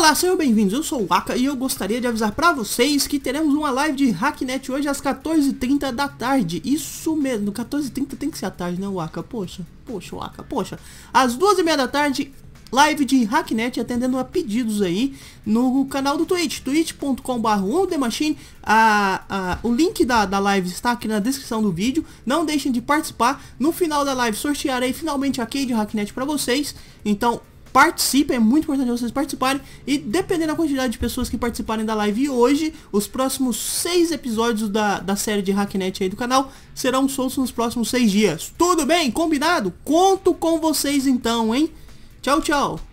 Olá, sejam bem-vindos, eu sou o Aka e eu gostaria de avisar para vocês que teremos uma live de Hacknet hoje às 14h30 da tarde, isso mesmo, 14h30 tem que ser à tarde né Waka, poxa, poxa Waka, poxa, às 2h30 da tarde, live de Hacknet atendendo a pedidos aí no canal do Twitch, twitch.com.br Machine. A, a, o link da, da live está aqui na descrição do vídeo. Não deixem de participar. No final da live sortearei finalmente a Cade Hacknet para vocês. Então participem, é muito importante vocês participarem e dependendo da quantidade de pessoas que participarem da live hoje, os próximos seis episódios da, da série de Hacknet aí do canal serão soltos nos próximos seis dias. Tudo bem? Combinado? Conto com vocês então, hein? Tchau, tchau!